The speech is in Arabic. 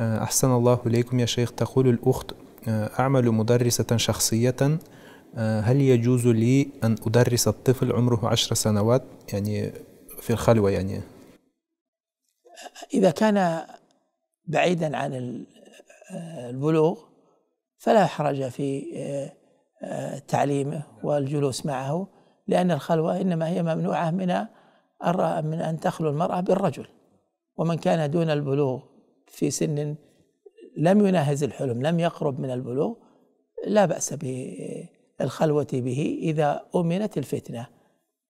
آه، أحسن الله إليكم يا شيخ تقول الأخت آه، أعمل مدرسة شخصية آه، هل يجوز لي أن أدرس الطفل عمره عشر سنوات يعني في الخلوة يعني إذا كان بعيدا عن البلوغ فلا حرج في تعليمه والجلوس معه لأن الخلوة إنما هي ممنوعة من من أن تخلو المرأة بالرجل ومن كان دون البلوغ في سن لم يناهز الحلم لم يقرب من البلوغ لا بأس بالخلوة به إذا أمنت الفتنة